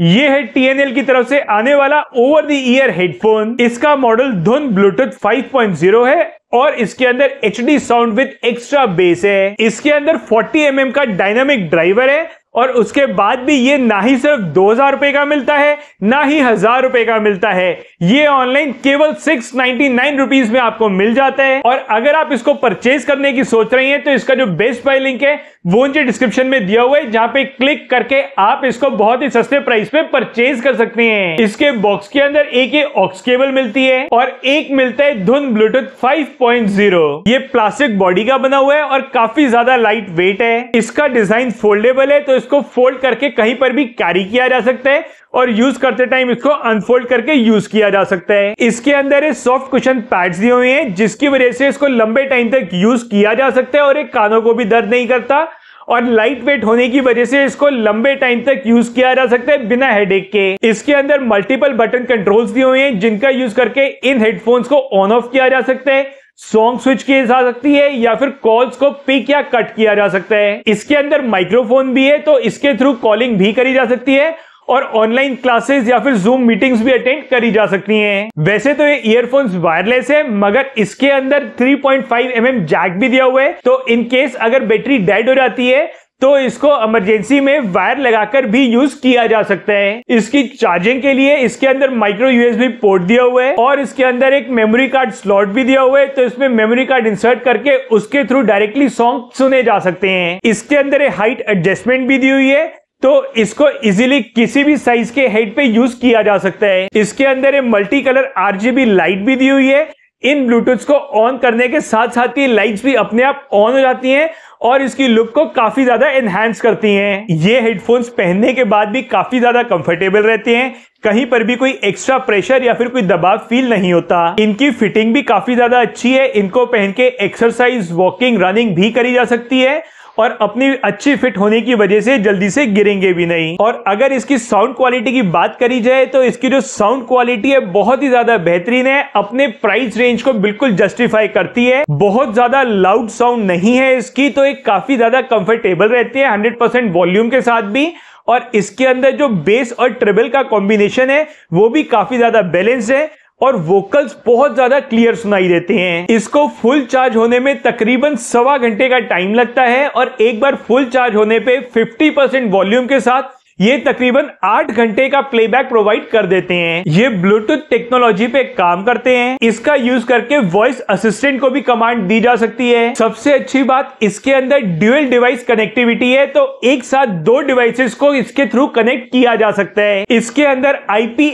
ये है टीएनएल की तरफ से आने वाला ओवर द ईयर हेडफोन इसका मॉडल धुन ब्लूटूथ 5.0 है और इसके अंदर H sound with extra bass है इसके अंदर 40 एम mm का डायनामिक ड्राइवर है और उसके बाद भी ये ना ही सिर्फ दो हजार रुपए का मिलता है ना ही हजार रुपए का मिलता है ये ऑनलाइन केवल सिक्स नाइनटी नाइन रुपीज में आपको मिल जाता है और अगर आप इसको परचेज करने की सोच रहे हैं तो इसका जो बेस्ट बाय लिंक है वो नीचे डिस्क्रिप्शन में दिया हुआ है जहां पे क्लिक करके आप इसको बहुत ही सस्ते प्राइस पे परचेज कर सकते हैं इसके बॉक्स के अंदर एक ही ऑक्स केबल मिलती है और एक मिलता है Dhun bluetooth five point zero plastic body का बना हुआ है और काफी ज्यादा लाइट वेट है इसका डिजाइन फोल्डेबल है तो इसको फोल्ड करके कहीं पर भी कैरी किया जा सकता है और यूज करते टाइम इसको अनफोल्ड करके यूज किया जा सकता है इसके अंदर एक सॉफ्ट क्वेश्चन पैड्स दिए हुए हैं जिसकी वजह से इसको लंबे टाइम तक यूज किया जा सकता है और एक कानों को भी दर्द नहीं करता और लाइट वेट होने की वजह से इसको लंबे टाइम तक यूज किया जा सकता है बिना हेडेक के इसके अंदर मल्टीपल बटन कंट्रोल्स दिए हुए हैं जिनका यूज करके इन हेडफोन्स को ऑन ऑफ किया जा सकता है सॉन्ग स्विच की जा सकती है या फिर कॉल्स को पिक या कट किया जा सकता है इसके अंदर माइक्रोफोन भी है तो इसके थ्रू कॉलिंग भी करी जा सकती है और ऑनलाइन क्लासेस या फिर जूम मीटिंग्स भी अटेंड करी जा सकती हैं। वैसे तो ये ईयरफोन्स वायरलेस है मगर इसके अंदर 3.5 पॉइंट mm जैक भी दिया हुआ है तो इन केस अगर बैटरी डेड हो जाती है तो इसको इमरजेंसी में वायर लगाकर भी यूज किया जा सकता है इसकी चार्जिंग के लिए इसके अंदर माइक्रो यूएसबी पोर्ट दिया हुआ है और इसके अंदर एक मेमोरी कार्ड स्लॉट भी दिया हुआ है तो इसमें मेमोरी कार्ड इंसर्ट करके उसके थ्रू डायरेक्टली सॉन्ग सुने जा सकते हैं इसके अंदर हाइट एडजस्टमेंट भी दी हुई है तो इसको इजीली किसी भी साइज के हेड पे यूज किया जा सकता है इसके अंदर मल्टी कलर आरजीबी लाइट भी दी हुई है इन ब्लूटूथ को ऑन करने के साथ साथ ये लाइट्स भी अपने आप ऑन हो जाती हैं और इसकी लुक को काफी ज्यादा एनहेंस करती हैं ये हेडफोन्स पहनने के बाद भी काफी ज्यादा कंफर्टेबल रहते हैं कहीं पर भी कोई एक्स्ट्रा प्रेशर या फिर कोई दबाव फील नहीं होता इनकी फिटिंग भी काफी ज्यादा अच्छी है इनको पहन के एक्सरसाइज वॉकिंग रनिंग भी करी जा सकती है और अपनी अच्छी फिट होने की वजह से जल्दी से गिरेंगे भी नहीं और अगर इसकी साउंड क्वालिटी की बात करी जाए तो इसकी जो साउंड क्वालिटी है बहुत ही ज्यादा बेहतरीन है अपने प्राइस रेंज को बिल्कुल जस्टिफाई करती है बहुत ज्यादा लाउड साउंड नहीं है इसकी तो एक काफी ज्यादा कंफर्टेबल रहती है हंड्रेड वॉल्यूम के साथ भी और इसके अंदर जो बेस और ट्रेबल का कॉम्बिनेशन है वो भी काफी ज्यादा बैलेंस है और वोकल्स बहुत ज्यादा क्लियर सुनाई देते हैं इसको फुल चार्ज होने में तकरीबन सवा घंटे का टाइम लगता है और एक बार फुल चार्ज होने पे 50 परसेंट वॉल्यूम के साथ ये तकरीबन आठ घंटे का प्लेबैक प्रोवाइड कर देते हैं ये ब्लूटूथ टेक्नोलॉजी पे काम करते हैं इसका यूज करके वॉइस असिस्टेंट को भी कमांड दी जा सकती है सबसे अच्छी बात इसके अंदर ड्यूएल डिवाइस कनेक्टिविटी है तो एक साथ दो डिवाइसेस को इसके थ्रू कनेक्ट किया जा सकता है इसके अंदर आईपी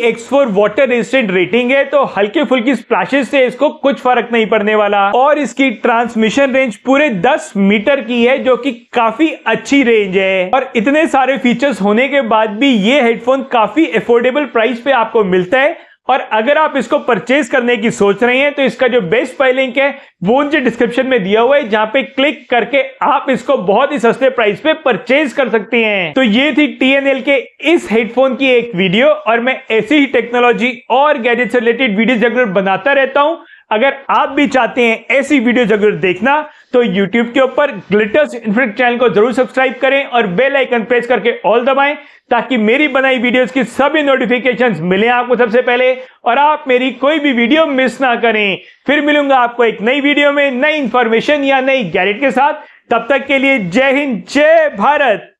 वाटर रेजिस्टेंट रेटिंग है तो हल्के फुल्की स्प्लैशेज से इसको कुछ फर्क नहीं पड़ने वाला और इसकी ट्रांसमिशन रेंज पूरे दस मीटर की है जो की काफी अच्छी रेंज है और इतने सारे फीचर्स होने के के बाद भी ये हेडफोन काफी एफोर्डेबल प्राइस पे आपको मिलता है और अगर आप इसको परचेज करने की सोच रहे हैं तो इसका जो बेस्ट बाय लिंक है वो मुझे डिस्क्रिप्शन में दिया हुआ है जहां पे क्लिक करके आप इसको बहुत ही सस्ते प्राइस पे परचेज कर सकते हैं तो ये थी टीएनएल के इस हेडफोन की एक वीडियो और मैं ऐसी ही टेक्नोलॉजी और गैजेट से रिलेटेड वीडियो जरूर बनाता रहता हूं अगर आप भी चाहते हैं ऐसी वीडियो जरूर देखना तो YouTube के ऊपर ग्लिटर्स इन्फिनिट चैनल को जरूर सब्सक्राइब करें और बेल आइकन प्रेस करके ऑल दबाएं ताकि मेरी बनाई वीडियोस की सभी नोटिफिकेशंस मिलें आपको सबसे पहले और आप मेरी कोई भी वीडियो मिस ना करें फिर मिलूंगा आपको एक नई वीडियो में नई इंफॉर्मेशन या नई गैरेट के साथ तब तक के लिए जय हिंद जय भारत